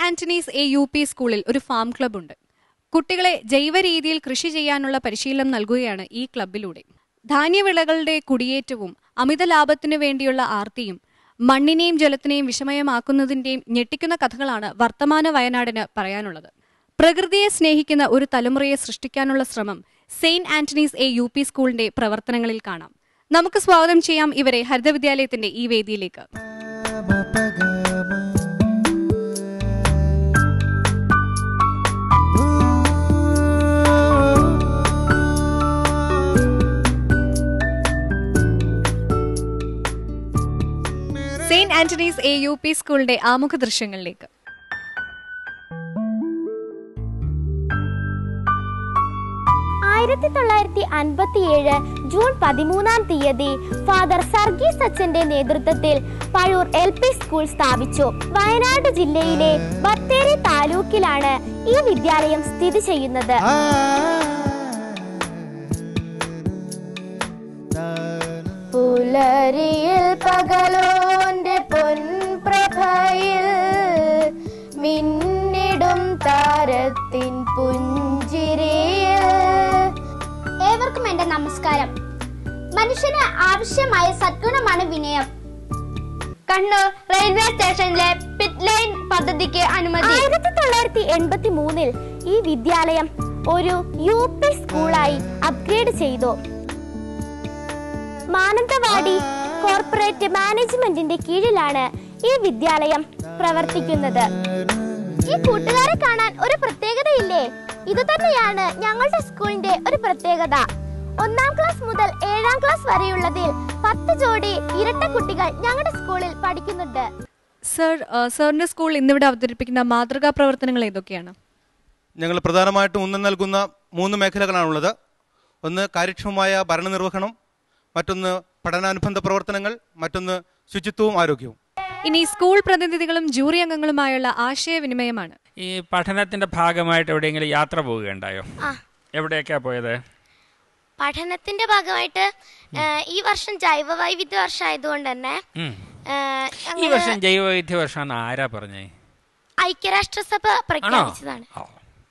saint Antony's A U P സ്കൂളിൽ ഒരു farm club ഉണ്ട് കുട്ടികളെ ജൈവ രീതിയിൽ കൃഷി ചെയ്യാനുള്ള പരിശീലനം നൽകുകയാണ് ഈ ക്ലബിലൂടെ ധാന്യവിളകളുടെ കുടിയേറ്റവും അമിത ലാഭത്തിനു വേണ്ടിയുള്ള ആർത്തിയും മണ്ണിനെയും ജലത്തിനെയും വിഷമയമാക്കുന്നതിന്റെയും ഞെട്ടിക്കുന്ന കഥകളാണ് വർത്തമാന വയനാടിന് പറയാനുള്ളത് പ്രകൃതിയെ സ്നേഹിക്കുന്ന ഒരു തലമുറയെ സൃഷ്ടിക്കാനുള്ള ശ്രമം saint Antony's A U P സ്കൂളിന്റെ പ്രവർത്തനങ്ങളിൽ കാണാം നമുക്ക് സ്വാഗതം ചെയ്യാം ഇവരെ ഹരിതവിദ്യാലയത്തിന്റെ ഈ വേദിയിലേക്ക് ആന്റണീസ് എ യു പി സ്കൂളിന്റെ ആമുഖ ദൃശ്യങ്ങളിലേക്ക് ആയിരത്തി തൊള്ളായിരത്തി അൻപത്തിയേഴ് ജൂൺ പതിമൂന്നാം തീയതി ഫാദർ സർഗീസ് അച്ഛന്റെ നേതൃത്വത്തിൽ പഴൂർ എൽ പി സ്കൂൾ സ്ഥാപിച്ചു വയനാട് ജില്ലയിലെ ബത്തേരി താലൂക്കിലാണ് ഈ വിദ്യാലയം സ്ഥിതി ചെയ്യുന്നത് പുലരിയെ ഏവർക്കും എന്റെ നമസ്കാരം മനുഷ്യന് ആവശ്യമായ സദ്ഗുണമാണ് വിനയം കണ്ണൂർ റെയിൽവേ സ്റ്റേഷനിലെ പിറ്റ് ലൈൻ പദ്ധതിക്ക് അനുമതി ആയിരത്തി തൊള്ളായിരത്തി എൺപത്തി മൂന്നിൽ ഈ വിദ്യാലയം ഒരു യു പി സ്കൂളായി അപ്ഗ്രേഡ് ചെയ്തു മാനന്തവാടി കോർപ്പറേറ്റ് മാനേജ്മെന്റിന്റെ കീഴിലാണ് ഈ വിദ്യാലയം പ്രവർത്തിക്കുന്നത് ഈ കൂട്ടുകാരെ കാണാൻ ഒരു പ്രത്യേകതയില്ലേ ഇത് തന്നെയാണ് ഞങ്ങളുടെ സ്കൂളിന്റെ ഒരു പ്രത്യേകത ഒന്നാം ക്ലാസ് മുതൽ ഏഴാം ക്ലാസ് വരെയുള്ളതിൽ പത്ത് ജോഡി ഇരട്ട കുട്ടികൾ ഞങ്ങളുടെ സ്കൂളിൽ പഠിക്കുന്നുണ്ട് സർ സാറിന്റെ സ്കൂൾ ഇന്നിവിടെ അവതരിപ്പിക്കുന്ന മാതൃകാ പ്രവർത്തനങ്ങൾ ഏതൊക്കെയാണ് ഞങ്ങൾ പ്രധാനമായിട്ടും ഊന്നൽ നൽകുന്ന മൂന്ന് മേഖലകളാണുള്ളത് ഒന്ന് കാര്യക്ഷമമായ ഭരണനിർവഹണം മറ്റൊന്ന് പഠനാനുബന്ധ പ്രവർത്തനങ്ങൾ മറ്റൊന്ന് ശുചിത്വവും ആരോഗ്യവും ഇനി സ്കൂൾ പ്രതിനിധികളും ജൂറി അംഗങ്ങളുമായുള്ള ആശയവിനിമയമാണ് ഈ പഠനത്തിന്റെ ഭാഗമായിട്ട് എവിടെയെങ്കിലും യാത്ര പോവുകയുണ്ടായോ എവിടെയൊക്കെയാ പോയത് പഠനത്തിന്റെ ഭാഗമായിട്ട് ഈ വർഷം ജൈവ വൈവിധ്യ വർഷം ആയതുകൊണ്ട് തന്നെ ഈ വർഷം ജൈവ വൈവിധ്യ വർഷം ആരാ പറഞ്ഞേ ഐക്യരാഷ്ട്രസഭ പ്രഖ്യാപിച്ചതാണ്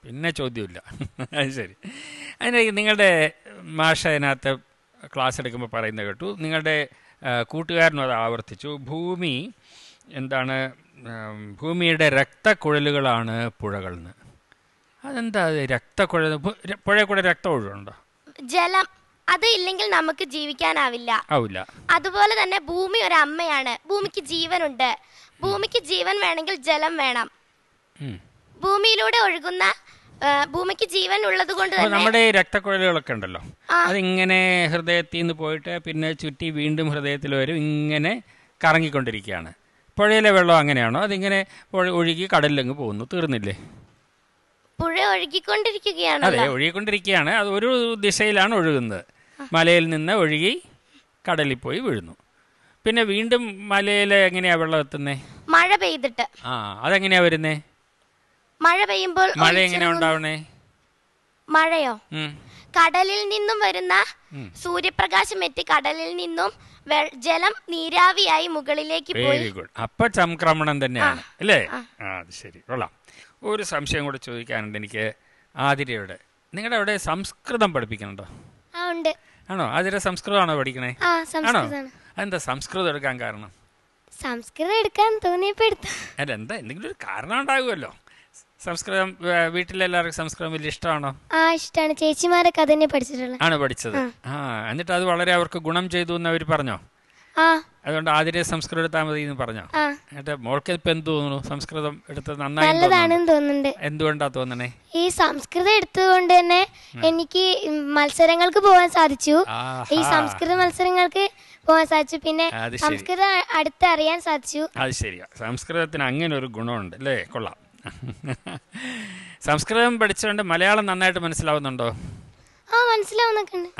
പിന്നെ ചോദ്യമില്ല അത് ശരി അതിന് നിങ്ങളുടെ മാഷ അതിനകത്ത് ക്ലാസ് എടുക്കുമ്പോൾ പറയുന്നത് കേട്ടു നിങ്ങളുടെ അത് ആവർത്തിച്ചു ഭൂമി എന്താണ് ഭൂമിയുടെ രക്തക്കുഴലുകളാണ് പുഴകളെന്ന് അതെന്താ രക്തക്കുഴൽ പുഴ കൂടെ രക്തം ഒഴുകുണ്ടോ ജലം അത് ഇല്ലെങ്കിൽ നമുക്ക് ജീവിക്കാനാവില്ല ആവില്ല അതുപോലെ തന്നെ ഭൂമി ഒരു അമ്മയാണ് ഭൂമിക്ക് ജീവനുണ്ട് ഭൂമിക്ക് ജീവൻ വേണമെങ്കിൽ ജലം വേണം ഭൂമിയിലൂടെ ഒഴുകുന്ന ഭൂമിക്ക് ജീവൻ ഉള്ളത് കൊണ്ട് നമ്മുടെ രക്തക്കുഴലുകളൊക്കെ ഉണ്ടല്ലോ അതിങ്ങനെ ഹൃദയത്തിൽ നിന്ന് പോയിട്ട് പിന്നെ ചുറ്റി വീണ്ടും ഹൃദയത്തിൽ വരും ഇങ്ങനെ കറങ്ങിക്കൊണ്ടിരിക്കുകയാണ് പുഴയിലെ വെള്ളം അങ്ങനെയാണോ അതിങ്ങനെ ഒഴുകി കടലിലങ്ങ് പോകുന്നു തീർന്നില്ലേ പുഴ ഒഴുകിക്കൊണ്ടിരിക്കുകയാണ് അതെ ഒഴുകിക്കൊണ്ടിരിക്കുകയാണ് അത് ഒരു ദിശയിലാണ് ഒഴുകുന്നത് മലയിൽ നിന്ന് ഒഴുകി കടലിൽ പോയി വീഴുന്നു പിന്നെ വീണ്ടും മലയിലെ എങ്ങനെയാ വെള്ളം എത്തുന്നത് മഴ പെയ്തിട്ട് ആ അതെങ്ങനെയാ വരുന്നേ മഴ പെയ്യുമ്പോൾ മഴ എങ്ങനെ ഉണ്ടാവണേ മഴയോ കടലിൽ നിന്നും വരുന്ന സൂര്യപ്രകാശം എത്തി കടലിൽ നിന്നും ജലം നീരാവിയായി മുകളിലേക്ക് വെരി ഗുഡ് അപ്പൊ ചംക്രമണം തന്നെയാണ് അല്ലേ ശരി കൊള്ളാം ഒരു സംശയം കൂടെ ചോദിക്കാനുണ്ട് എനിക്ക് ആതിരയോട് നിങ്ങളുടെ അവിടെ സംസ്കൃതം പഠിപ്പിക്കുന്നുണ്ടോ ആണോ ആതിര സംസ്കൃതമാണോ പഠിക്കണേ ആണോ അതെന്താ സംസ്കൃതം എടുക്കാൻ കാരണം സംസ്കൃതം എടുക്കാൻ തോന്നിയപ്പോ അല്ല എന്താ എന്തെങ്കിലും ഒരു കാരണം ഉണ്ടാകുമല്ലോ സംസ്കൃതം വീട്ടിലെല്ലാവർക്കും സംസ്കൃതം വലിയ ഇഷ്ടമാണോ ആ ഇഷ്ടമാണ് ചേച്ചിമാരൊക്കെ അതന്നെ പഠിച്ചിട്ടുള്ളത് ആണ് പഠിച്ചത് ആ എന്നിട്ട് അത് വളരെ അവർക്ക് ഗുണം ചെയ്തു എന്ന് അവർ പറഞ്ഞോ അതുകൊണ്ട് ആതിരെ സംസ്കൃതം എടുത്താൽ മതി എന്ന് പറഞ്ഞോ എന്നിട്ട് മോൾക്ക് ഇപ്പൊ എന്ത് തോന്നുന്നു സംസ്കൃതം എടുത്തത് നന്നായി തോന്നുന്നുണ്ട് എന്തുകൊണ്ടാ തോന്നണേ ഈ സംസ്കൃതം കൊണ്ട് തന്നെ എനിക്ക് മത്സരങ്ങൾക്ക് പോകാൻ സാധിച്ചു ഈ സംസ്കൃത മത്സരങ്ങൾക്ക് പോകാൻ സാധിച്ചു പിന്നെ സംസ്കൃതം അടുത്തറിയാൻ സാധിച്ചു അത് ശരിയാ സംസ്കൃതത്തിന് അങ്ങനെ ഒരു ഗുണമുണ്ട് അല്ലേ കൊള്ളാം സംസ്കൃതം പഠിച്ചുകൊണ്ട് മലയാളം നന്നായിട്ട് മനസ്സിലാവുന്നുണ്ടോ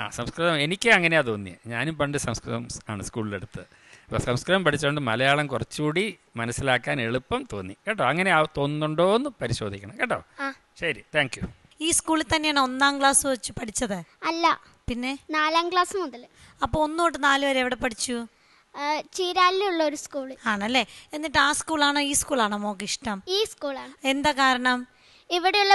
ആ സംസ്കൃതം എനിക്ക് അങ്ങനെയാ തോന്നിയത് ഞാനും പണ്ട് സംസ്കൃതം ആണ് സ്കൂളിലെടുത്ത് അപ്പൊ സംസ്കൃതം പഠിച്ചുകൊണ്ട് മലയാളം കുറച്ചുകൂടി മനസ്സിലാക്കാൻ എളുപ്പം തോന്നി കേട്ടോ അങ്ങനെ തോന്നുന്നുണ്ടോ എന്ന് പരിശോധിക്കണം കേട്ടോ ശരി താങ്ക് യു ഈ സ്കൂളിൽ തന്നെയാണ് ഒന്നാം ക്ലാസ് വെച്ച് പഠിച്ചത് അല്ല പിന്നെ നാലാം ക്ലാസ് മുതൽ അപ്പോൾ തൊട്ട് നാല് വരെ എവിടെ പഠിച്ചു ചീരാലിലുള്ള ഒരു സ്കൂൾ ആണല്ലേ എന്നിട്ട് ആ സ്കൂളാണോ ഈ സ്കൂളാണോ മോക്ക് ഇഷ്ടം ഈ സ്കൂളാണ് എന്താ കാരണം ഇവിടെയുള്ള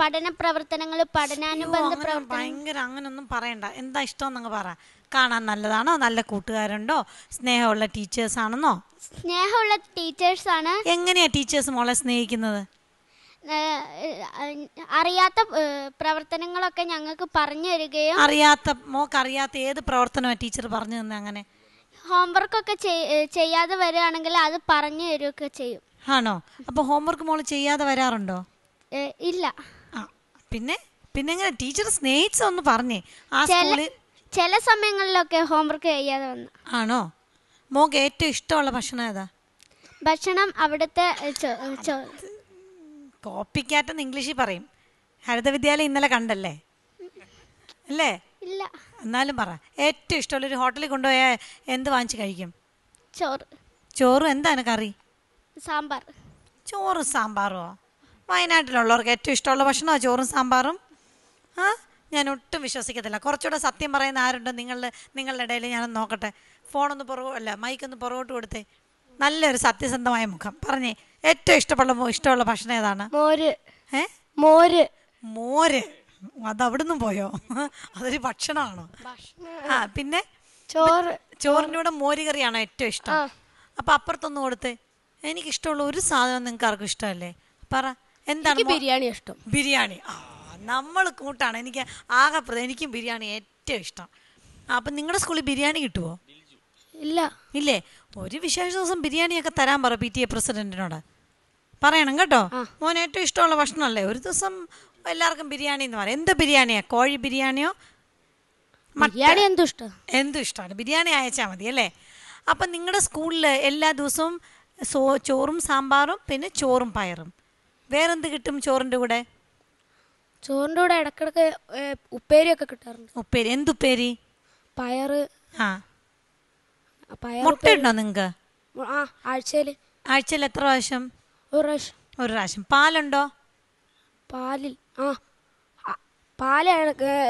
പഠന പ്രവർത്തനങ്ങൾ പഠനാനുബന്ധ ഭയങ്കര അങ്ങനൊന്നും പറയണ്ട എന്താ ഇഷ്ടം പറ കാണാൻ നല്ലതാണോ നല്ല കൂട്ടുകാരുണ്ടോ സ്നേഹമുള്ള ടീച്ചേഴ്സ് ആണെന്നോ സ്നേഹമുള്ള ടീച്ചേഴ്സ് ആണ് എങ്ങനെയാ ടീച്ചേഴ്സ് മോളെ സ്നേഹിക്കുന്നത് അറിയാത്ത പ്രവർത്തനങ്ങളൊക്കെ ഞങ്ങൾക്ക് പറഞ്ഞു തരികയും അറിയാത്ത മോക്ക് അറിയാത്ത ഏത് പ്രവർത്തനമാണ് ടീച്ചർ പറഞ്ഞു തന്നെ അങ്ങനെ ഹോംവർക്ക് ഒക്കെ ചെയ്യാതെ വരികയാണെങ്കിൽ അത് പറഞ്ഞു തരുകയൊക്കെ ചെയ്യും ആണോ അപ്പൊ ഹോംവർക്ക് മോള് ചെയ്യാതെ വരാറുണ്ടോ ഇല്ല ആ പിന്നെ പിന്നെ എങ്ങനെ ടീച്ചർ സ്നേഹിച്ച ഒന്ന് പറഞ്ഞേ ആ സ്കൂളിൽ ചില സമയങ്ങളിലൊക്കെ ഹോംവർക്ക് ചെയ്യാതെ വന്നു ആണോ മോക്ക് ഏറ്റവും ഇഷ്ടമുള്ള ഭക്ഷണം ഏതാ ഭക്ഷണം അവിടുത്തെ കോപ്പിക്കാറ്റെന്ന് ഇംഗ്ലീഷിൽ പറയും ഹരിത വിദ്യാലയം ഇന്നലെ കണ്ടല്ലേ അല്ലേ ഇല്ല എന്നാലും പറ ഏറ്റവും ഇഷ്ടമുള്ള ഒരു ഹോട്ടലിൽ കൊണ്ടുപോയാൽ എന്ത് വാങ്ങിച്ച് കഴിക്കും ചോറ് ചോറ് എന്താണ് കറി സാമ്പാർ ചോറും സാമ്പാറോ വയനാട്ടിലുള്ളവർക്ക് ഏറ്റവും ഇഷ്ടമുള്ള ഭക്ഷണമോ ചോറും സാമ്പാറും ആ ഞാൻ ഒട്ടും വിശ്വസിക്കത്തില്ല കുറച്ചുകൂടെ സത്യം പറയുന്ന ആരുണ്ടോ നിങ്ങളുടെ നിങ്ങളുടെ ഇടയിൽ ഞാനൊന്ന് നോക്കട്ടെ ഫോണൊന്ന് പുറകോ അല്ല മൈക്കൊന്ന് പുറകോട്ട് കൊടുത്തേ നല്ലൊരു സത്യസന്ധമായ മുഖം പറഞ്ഞേ ഏറ്റവും ഇഷ്ടമുള്ള ഇഷ്ടമുള്ള ഭക്ഷണം ഏതാണ് മോര് ഏ മോര് മോര് അത് അവിടുന്ന് പോയോ അതൊരു ഭക്ഷണമാണോ ആ പിന്നെ ചോറ് ചോറിൻ്റെ കൂടെ മോരുകറിയാണോ ഏറ്റവും ഇഷ്ടം അപ്പൊ അപ്പുറത്തൊന്നും കൊടുത്തേ എനിക്കിഷ്ടമുള്ള ഒരു സാധനം നിങ്ങൾക്ക് ആർക്കും ഇഷ്ടമല്ലേ പറ എന്താണ് ബിരിയാണി ഇഷ്ടം ബിരിയാണി ആ നമ്മൾ കൂട്ടാണ് എനിക്ക് ആകെ എനിക്കും ബിരിയാണി ഏറ്റവും ഇഷ്ടം അപ്പൊ നിങ്ങളുടെ സ്കൂളിൽ ബിരിയാണി കിട്ടുമോ ഇല്ല ഇല്ലേ ഒരു വിശേഷ ദിവസം ബിരിയാണിയൊക്കെ തരാൻ പറ പി ടി എ പ്രസിഡന്റിനോട് പറയണം കേട്ടോ മോൻ ഏറ്റവും ഇഷ്ടമുള്ള അല്ലേ ഒരു ദിവസം എല്ലാവർക്കും ബിരിയാണി എന്ന് പറയാം എന്ത് ബിരിയാണിയാ കോഴി ബിരിയാണിയോ ബിരിയാണി എന്തും ഇഷ്ടം എന്തും ഇഷ്ടമാണ് ബിരിയാണി അയച്ചാൽ മതി അല്ലേ അപ്പം നിങ്ങളുടെ സ്കൂളിൽ എല്ലാ ദിവസവും സോ ചോറും സാമ്പാറും പിന്നെ ചോറും പയറും വേറെന്ത് കിട്ടും ചോറിൻ്റെ കൂടെ ചോറിൻ്റെ കൂടെ ഇടക്കിടക്ക് ഉപ്പേരിയൊക്കെ കിട്ടാറുണ്ട് ഉപ്പേരി എന്തുപ്പേരി പയറ് ആ മുട്ട ഉണ്ടോ നിങ്ങൾക്ക് ആ ആഴ്ചയിൽ ആഴ്ചയിൽ എത്ര പ്രാവശ്യം ഒരു പ്രാവശ്യം ഒരു പ്രാവശ്യം പാലുണ്ടോ പാലിൽ ആ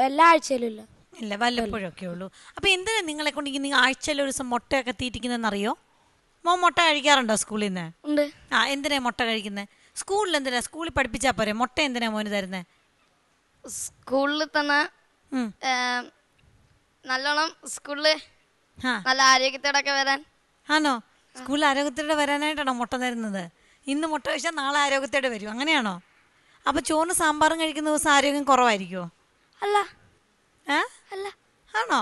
എല്ലാ ആഴ്ചയിലും ഇല്ല വല്ലപ്പോഴൊക്കെ ഉള്ളൂ അപ്പോൾ എന്തിനാ നിങ്ങളെ കൊണ്ട് നിങ്ങൾ ആഴ്ചയിൽ ഒരു ദിവസം മുട്ടയൊക്കെ തീറ്റിക്കുന്നതെന്നറിയോ മോ മുട്ട കഴിക്കാറുണ്ടോ സ്കൂളിൽ നിന്ന് ഉണ്ട് ആ എന്തിനാ മുട്ട കഴിക്കുന്നത് സ്കൂളിൽ എന്തിനാ സ്കൂളിൽ പഠിപ്പിച്ചാ പോരെ മുട്ട എന്തിനാ മോന് തരുന്നത് സ്കൂളിൽ തന്നെ നല്ലോണം സ്കൂളിൽ നല്ല ആരോഗ്യത്തോടെ വരാൻ ആണോ സ്കൂളിൽ ആരോഗ്യത്തോടെ വരാനായിട്ടാണോ മുട്ട തരുന്നത് ഇന്ന് മുട്ട കഴിച്ചാൽ നാളെ ആരോഗ്യത്തോടെ വരും അങ്ങനെയാണോ അപ്പോൾ ചോറിന് സാമ്പാറും കഴിക്കുന്ന ദിവസം ആരോഗ്യം കുറവായിരിക്കുമോ അല്ല അല്ല ആണോ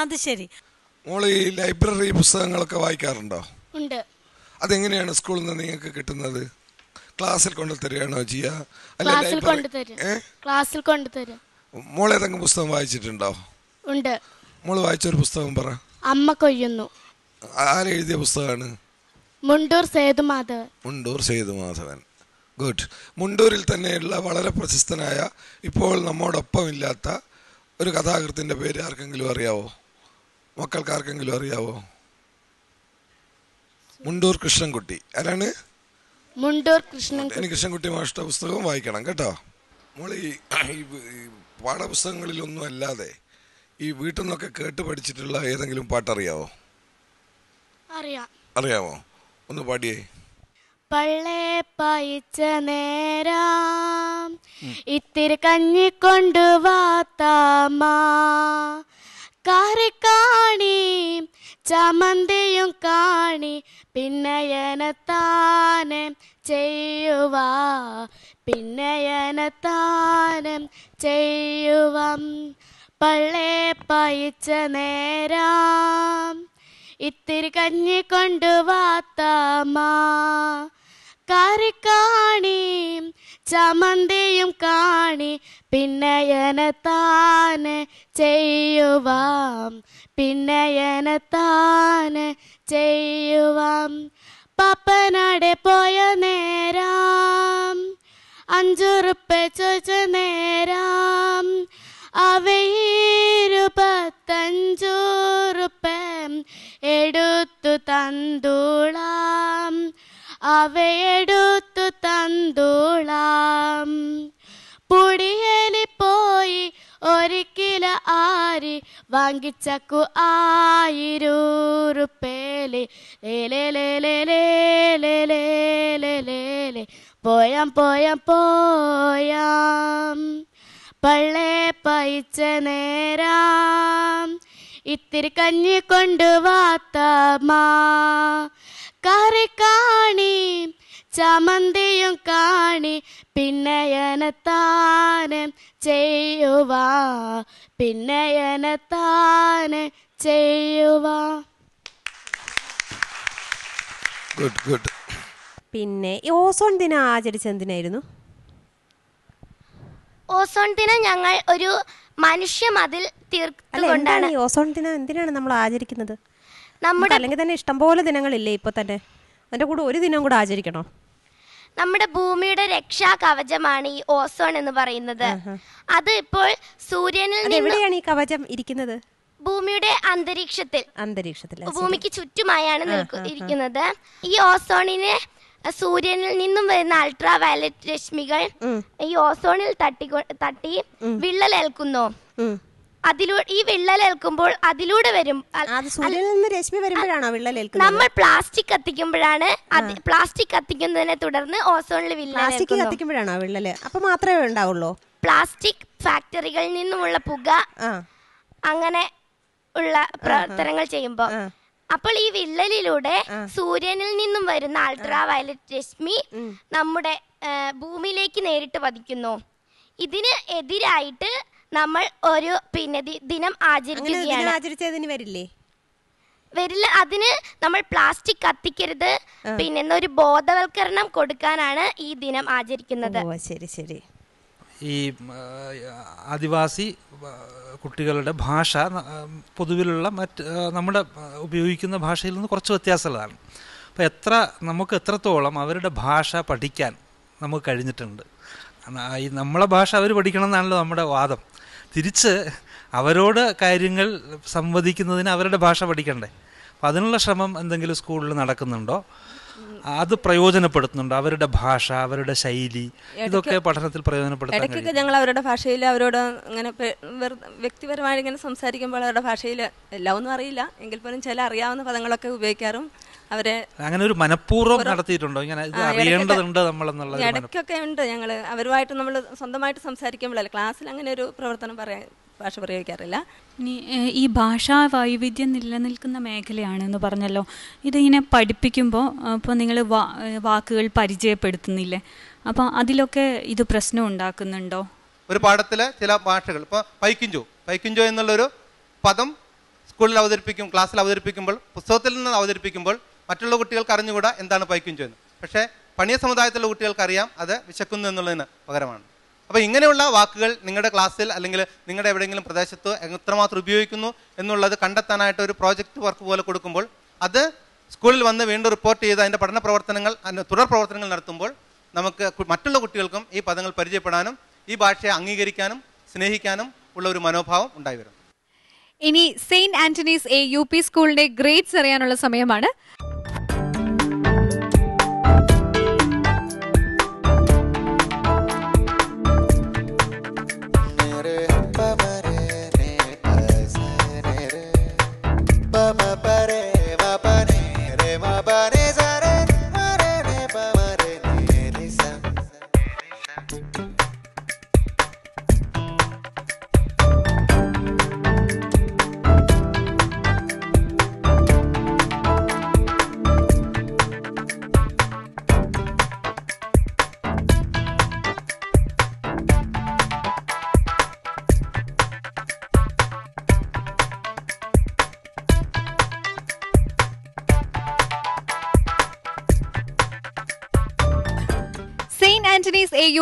അത് ശരി മോൾ ഈ ലൈബ്രറി പുസ്തകങ്ങളൊക്കെ വായിക്കാറുണ്ടോ ഉണ്ട് അതെങ്ങനെയാണ് സ്കൂളിൽ നിന്ന് നിങ്ങൾക്ക് കിട്ടുന്നത് ക്ലാസ്സിൽ കൊണ്ട് തരികയാണോ ചെയ്യാ ക്ലാസ്സിൽ കൊണ്ടുതരും ക്ലാസ്സിൽ കൊണ്ടുതരും മോൾ ഏതെങ്കിലും പുസ്തകം വായിച്ചിട്ടുണ്ടോ ഉണ്ട് മോൾ വായിച്ചൊരു പുസ്തകം പറ അമ്മ കൊയ്യുന്നു ആരെഴുതിയ പുസ്തകമാണ് മുണ്ടൂർ സേതുമാധവൻ മുണ്ടൂർ സേതുമാധവൻ ഗുഡ് മുണ്ടൂരിൽ തന്നെയുള്ള വളരെ പ്രശസ്തനായ ഇപ്പോൾ നമ്മോടൊപ്പം ഇല്ലാത്ത ഒരു കഥാകൃത്തിൻ്റെ പേര് ആർക്കെങ്കിലും അറിയാവോ മക്കൾക്ക് ആർക്കെങ്കിലും അറിയാവോ മുണ്ടൂർ കൃഷ്ണൻകുട്ടി ആരാണ് മുണ്ടൂർ എനിക്ക് കൃഷ്ണൻകുട്ടി മാഷ്ട പുസ്തകവും വായിക്കണം കേട്ടോ നമ്മൾ ഈ പാഠപുസ്തകങ്ങളിലൊന്നും അല്ലാതെ ഈ വീട്ടിൽ നിന്നൊക്കെ കേട്ട് പഠിച്ചിട്ടുള്ള ഏതെങ്കിലും പാട്ടറിയാവോ അറിയാമോ ഒന്ന് പാടിയേ പള്ളേ പായിച്ച നേരം ഇത്തിരി കഞ്ഞി കൊണ്ടുവാത്താമ ചമന്തിയും കാണി പിന്നയനത്താനം ചെയ്യുവാ പിന്നയനത്താനം ചെയ്യുവം പള്ളേ പായിച്ച നേരം ഇത്തിരി കഞ്ഞി കൊണ്ടുവാത്താമ കറി കാണേ ചമന്തിയും കാണി പിന്നയനെ ചെയ്യുവാം പിന്നയനെ ചെയ്യുവാം പപ്പനടെ പോയ നേരം അഞ്ചുറുപ്പ ചോച്ച നേരം അവയിരുപത്തഞ്ചുറുപ്പ എടുത്തു തന്തുളാം അവയെടുത്തു തന്തോളാം പുടിയലി പോയി ഒരു ആരി വാങ്ങിച്ചു ആയിരൂറുപ്പേലി ലേലേ പോയാം പോയാം പോയാം പള്ളേ പയിച്ച നേരാം ഇത്തിരി കഞ്ഞി കൊണ്ടുവാത്തമാ കറി കാണി ചമന്തിയും കാണി പിന്നയനത്താന് ചെയ്യുവാ പിന്നയനത്താന് ചെയ്യുവാ ഗുഡ് ഗുഡ് പിന്നെ ഓസോൺ ദിനം ആചരിച്ച എന്തിനായിരുന്നു ഓസോൺ ദിനം ഞങ്ങൾ ഒരു മനുഷ്യ മതിൽ തീർത്തുകൊണ്ടാണ് ഓസോൺ ദിനം എന്തിനാണ് നമ്മൾ ആചരിക്കുന്നത് നമ്മുടെ അല്ലെങ്കിൽ തന്നെ ഇഷ്ടംപോലെ ദിനങ്ങളില്ലേ ഇപ്പൊ തന്നെ അതിന്റെ കൂടെ ഒരു ദിനം കൂടെ ആചരിക്കണോ നമ്മുടെ ഭൂമിയുടെ രക്ഷാ കവചമാണ് ഈ ഓസോൺ എന്ന് പറയുന്നത് അത് ഇപ്പോൾ സൂര്യനിൽ എവിടെയാണ് ഈ കവചം ഇരിക്കുന്നത് ഭൂമിയുടെ അന്തരീക്ഷത്തിൽ അന്തരീക്ഷത്തിൽ ഭൂമിക്ക് ചുറ്റുമായാണ് ഇരിക്കുന്നത് ഈ ഓസോണിനെ സൂര്യനിൽ നിന്നും വരുന്ന അൾട്രാ വയലറ്റ് രശ്മികൾ ഈ ഓസോണിൽ തട്ടി തട്ടി വിള്ളലേൽക്കുന്നു അതിലൂടെ ഈ വിള്ളലേൽക്കുമ്പോൾ അതിലൂടെ വരും രശ്മി വരുമ്പോഴാണോ വിള്ളലേൽക്കുന്നത് നമ്മൾ പ്ലാസ്റ്റിക് കത്തിക്കുമ്പോഴാണ് പ്ലാസ്റ്റിക് കത്തിക്കുന്നതിനെ തുടർന്ന് ഓസോണിൽ പ്ലാസ്റ്റിക് കത്തിക്കുമ്പോഴാണോ വിള്ളല് അപ്പൊ മാത്രമേ ഉണ്ടാവുള്ളൂ പ്ലാസ്റ്റിക് ഫാക്ടറികളിൽ നിന്നുമുള്ള പുക അങ്ങനെ ഉള്ള പ്രവർത്തനങ്ങൾ ചെയ്യുമ്പോൾ അപ്പോൾ ഈ വിള്ളലിലൂടെ സൂര്യനിൽ നിന്നും വരുന്ന അൾട്രാ വയലറ്റ് രശ്മി നമ്മുടെ ഭൂമിയിലേക്ക് നേരിട്ട് പതിക്കുന്നു ഇതിന് എതിരായിട്ട് നമ്മൾ ഒരു പിന്നെ ദിനം ആചരിക്കുകയാണ് ആചരിച്ചതിന് വരില്ലേ വരില്ല അതിന് നമ്മൾ പ്ലാസ്റ്റിക് കത്തിക്കരുത് പിന്നെ ഒരു ബോധവൽക്കരണം കൊടുക്കാനാണ് ഈ ദിനം ആചരിക്കുന്നത് ഓ ശരി ശരി ഈ ആദിവാസി കുട്ടികളുടെ ഭാഷ പൊതുവിലുള്ള മറ്റ് നമ്മുടെ ഉപയോഗിക്കുന്ന ഭാഷയിൽ നിന്ന് കുറച്ച് വ്യത്യാസമുള്ളതാണ് അപ്പോൾ എത്ര നമുക്ക് എത്രത്തോളം അവരുടെ ഭാഷ പഠിക്കാൻ നമുക്ക് കഴിഞ്ഞിട്ടുണ്ട് ഈ നമ്മളെ ഭാഷ അവർ പഠിക്കണം എന്നാണല്ലോ നമ്മുടെ വാദം തിരിച്ച് അവരോട് കാര്യങ്ങൾ സംവദിക്കുന്നതിന് അവരുടെ ഭാഷ പഠിക്കണ്ടേ അപ്പം അതിനുള്ള ശ്രമം എന്തെങ്കിലും സ്കൂളിൽ നടക്കുന്നുണ്ടോ അത് പ്രയോജനപ്പെടുത്തുന്നുണ്ട് അവരുടെ ഭാഷ അവരുടെ ശൈലി ഇതൊക്കെ പഠനത്തിൽ പ്രയോജനപ്പെടുത്തും ഞങ്ങൾ അവരുടെ ഭാഷയിൽ അവരോട് അങ്ങനെ വ്യക്തിപരമായി ഇങ്ങനെ സംസാരിക്കുമ്പോൾ അവരുടെ ഭാഷയിൽ എല്ലാം ഒന്നും അറിയില്ല എങ്കിൽ പോലും ചില അറിയാവുന്ന പദങ്ങളൊക്കെ ഉപയോഗിക്കാറും അവരെ അങ്ങനെ ഒരു മനഃപൂർവ്വം നടത്തിയിട്ടുണ്ടോ ഇങ്ങനെ അറിയേണ്ടതുണ്ട് നമ്മളെന്നുള്ളത് ഇടയ്ക്കൊക്കെ ഉണ്ട് ഞങ്ങൾ അവരുമായിട്ട് നമ്മൾ സ്വന്തമായിട്ട് സംസാരിക്കുമ്പോഴല്ല ക്ലാസ്സിൽ അങ്ങനെ ഒരു പ്രവർത്തനം പറയാൻ ഭാഷ പ്രയോഗിക്കാറില്ല ഇനി ഈ ഭാഷാ വൈവിധ്യം നിലനിൽക്കുന്ന മേഖലയാണ് എന്ന് പറഞ്ഞല്ലോ ഇതിങ്ങനെ പഠിപ്പിക്കുമ്പോൾ ഇപ്പോൾ നിങ്ങൾ വാക്കുകൾ പരിചയപ്പെടുത്തുന്നില്ലേ അപ്പോൾ അതിലൊക്കെ ഇത് പ്രശ്നം ഉണ്ടാക്കുന്നുണ്ടോ ഒരു പാഠത്തിലെ ചില ഭാഷകൾ ഇപ്പോൾ പൈക്കിഞ്ചോ പൈക്കിഞ്ചോ എന്നുള്ളൊരു പദം സ്കൂളിൽ അവതരിപ്പിക്കും ക്ലാസ്സിൽ അവതരിപ്പിക്കുമ്പോൾ പുസ്തകത്തിൽ നിന്ന് അവതരിപ്പിക്കുമ്പോൾ മറ്റുള്ള കുട്ടികൾക്ക് അറിഞ്ഞുകൂടാ എന്താണ് പൈക്കും ചെയ്യുന്നത് പക്ഷേ പണിയ സമുദായത്തിലുള്ള കുട്ടികൾക്ക് അറിയാം അത് വിശക്കുന്നു എന്നുള്ളതിന് പകരമാണ് അപ്പോൾ ഇങ്ങനെയുള്ള വാക്കുകൾ നിങ്ങളുടെ ക്ലാസ്സിൽ അല്ലെങ്കിൽ നിങ്ങളുടെ എവിടെയെങ്കിലും പ്രദേശത്ത് എത്രമാത്രം ഉപയോഗിക്കുന്നു എന്നുള്ളത് കണ്ടെത്താനായിട്ട് ഒരു പ്രോജക്റ്റ് വർക്ക് പോലെ കൊടുക്കുമ്പോൾ അത് സ്കൂളിൽ വന്ന് വീണ്ടും റിപ്പോർട്ട് ചെയ്ത് അതിൻ്റെ പഠന പ്രവർത്തനങ്ങൾ തുടർ പ്രവർത്തനങ്ങൾ നടത്തുമ്പോൾ നമുക്ക് മറ്റുള്ള കുട്ടികൾക്കും ഈ പദങ്ങൾ പരിചയപ്പെടാനും ഈ ഭാഷയെ അംഗീകരിക്കാനും സ്നേഹിക്കാനും ഉള്ള ഒരു മനോഭാവം ഉണ്ടായി വരും ഇനി saint Antony's A U P സ്കൂളിന്റെ ഗ്രേഡ്സ് അറിയാനുള്ള സമയമാണ്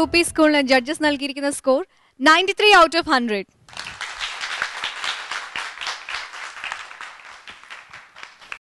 യു പി സ്കൂളിന് ജഡ്ജസ് നൽകിയിരിക്കുന്ന score ninety three out of hundred